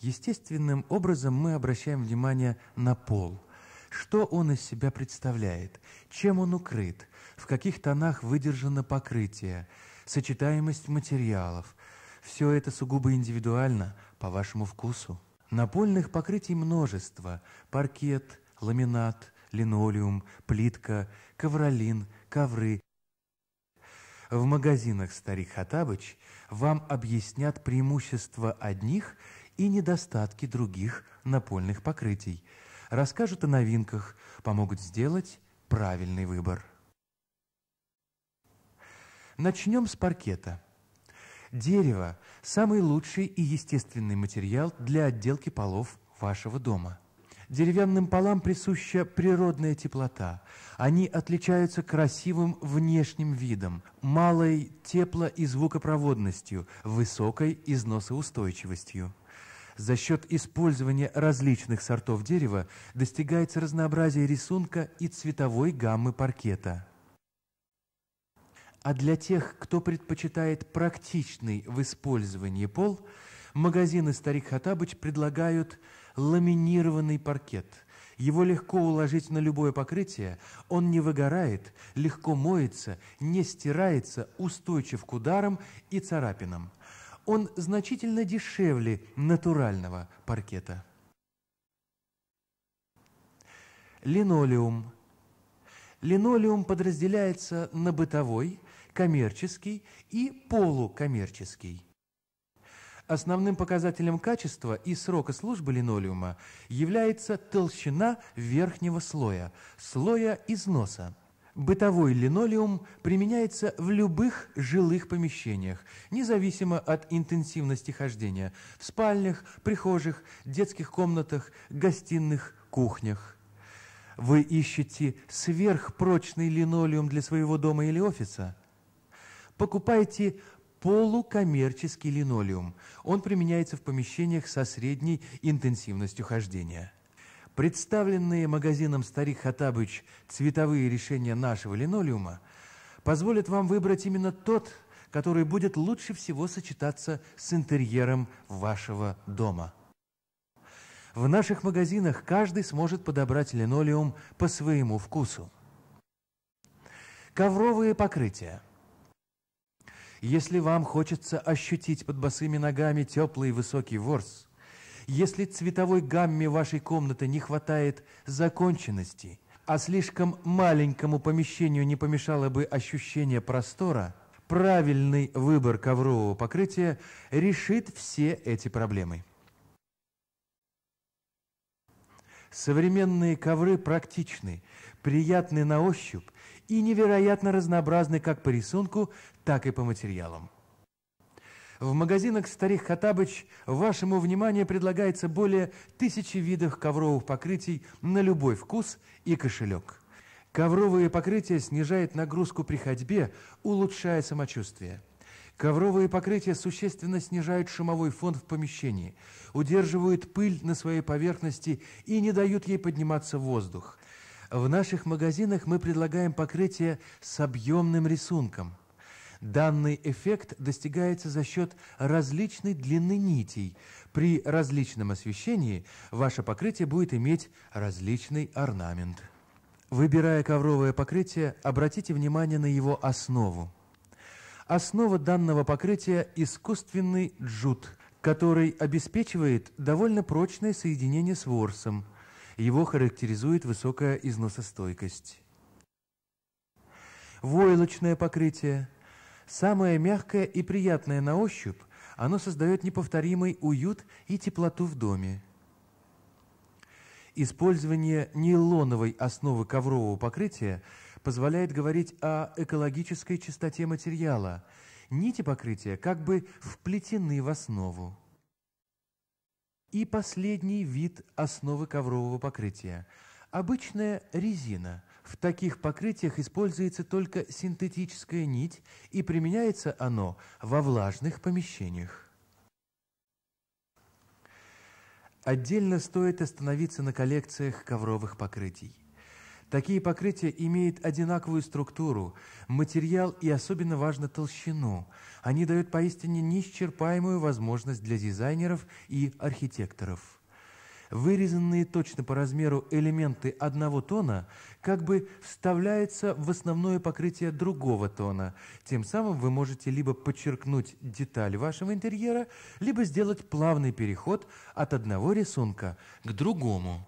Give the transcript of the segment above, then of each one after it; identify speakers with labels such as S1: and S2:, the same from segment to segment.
S1: естественным образом мы обращаем внимание на пол. Что он из себя представляет? Чем он укрыт? В каких тонах выдержано покрытие? Сочетаемость материалов? Все это сугубо индивидуально, по вашему вкусу. Напольных покрытий множество. Паркет, ламинат, линолеум, плитка, ковролин, ковры. В магазинах «Старик Хатабыч» вам объяснят преимущества одних – и недостатки других напольных покрытий, расскажут о новинках, помогут сделать правильный выбор. Начнем с паркета. Дерево – самый лучший и естественный материал для отделки полов вашего дома. Деревянным полам присуща природная теплота. Они отличаются красивым внешним видом, малой тепло- и звукопроводностью, высокой износоустойчивостью. За счет использования различных сортов дерева достигается разнообразие рисунка и цветовой гаммы паркета. А для тех, кто предпочитает практичный в использовании пол, магазины «Старик Хатабыч» предлагают ламинированный паркет. Его легко уложить на любое покрытие, он не выгорает, легко моется, не стирается, устойчив к ударам и царапинам – он значительно дешевле натурального паркета. Линолеум. Линолеум подразделяется на бытовой, коммерческий и полукоммерческий. Основным показателем качества и срока службы линолеума является толщина верхнего слоя, слоя износа бытовой линолеум применяется в любых жилых помещениях, независимо от интенсивности хождения – в спальнях, прихожих, детских комнатах, гостиных, кухнях. Вы ищете сверхпрочный линолеум для своего дома или офиса? Покупайте полукоммерческий линолеум. Он применяется в помещениях со средней интенсивностью хождения – Представленные магазином «Старик Хатабыч» цветовые решения нашего линолеума позволят вам выбрать именно тот, который будет лучше всего сочетаться с интерьером вашего дома. В наших магазинах каждый сможет подобрать линолеум по своему вкусу. Ковровые покрытия. Если вам хочется ощутить под босыми ногами теплый высокий ворс – если цветовой гамме вашей комнаты не хватает законченности, а слишком маленькому помещению не помешало бы ощущение простора, правильный выбор коврового покрытия решит все эти проблемы. Современные ковры практичны, приятны на ощупь и невероятно разнообразны как по рисунку, так и по материалам. В магазинах «Старик Хатабыч» вашему вниманию предлагается более тысячи видов ковровых покрытий на любой вкус и кошелек. Ковровые покрытия снижают нагрузку при ходьбе, улучшая самочувствие. Ковровые покрытия существенно снижают шумовой фон в помещении, удерживают пыль на своей поверхности и не дают ей подниматься в воздух. В наших магазинах мы предлагаем покрытие с объемным рисунком – Данный эффект достигается за счет различной длины нитей. При различном освещении ваше покрытие будет иметь различный орнамент. Выбирая ковровое покрытие, обратите внимание на его основу. Основа данного покрытия – искусственный джут, который обеспечивает довольно прочное соединение с ворсом. Его характеризует высокая износостойкость войлочное покрытие – Самое мягкое и приятное на ощупь, оно создает неповторимый уют и теплоту в доме. Использование нейлоновой основы коврового покрытия позволяет говорить о экологической чистоте материала. Нити покрытия как бы вплетены в основу. И последний вид основы коврового покрытия – обычная резина – в таких покрытиях используется только синтетическая нить, и применяется оно во влажных помещениях. Отдельно стоит остановиться на коллекциях ковровых покрытий. Такие покрытия имеют одинаковую структуру, материал и особенно важно толщину. Они дают поистине неисчерпаемую возможность для дизайнеров и архитекторов. Вырезанные точно по размеру элементы одного тона как бы вставляются в основное покрытие другого тона. Тем самым вы можете либо подчеркнуть деталь вашего интерьера, либо сделать плавный переход от одного рисунка к другому.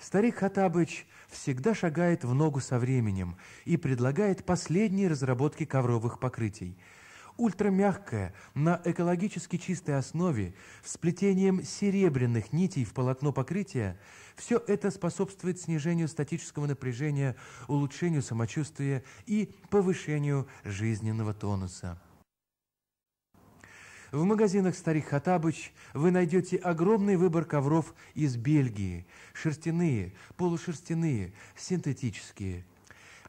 S1: Старик Хатабыч всегда шагает в ногу со временем и предлагает последние разработки ковровых покрытий – ультрамягкое, на экологически чистой основе, с плетением серебряных нитей в полотно покрытия, все это способствует снижению статического напряжения, улучшению самочувствия и повышению жизненного тонуса. В магазинах «Старик Хатабыч» вы найдете огромный выбор ковров из Бельгии. Шерстяные, полушерстяные, синтетические.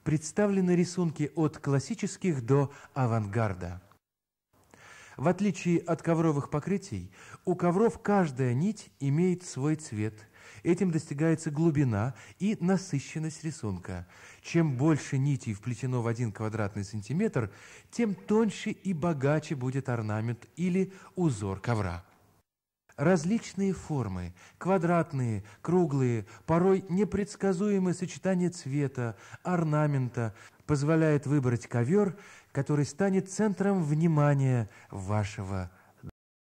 S1: Представлены рисунки от классических до авангарда. В отличие от ковровых покрытий, у ковров каждая нить имеет свой цвет. Этим достигается глубина и насыщенность рисунка. Чем больше нитей вплетено в один квадратный сантиметр, тем тоньше и богаче будет орнамент или узор ковра. Различные формы – квадратные, круглые, порой непредсказуемые сочетания цвета, орнамента – позволяет выбрать ковер, который станет центром внимания вашего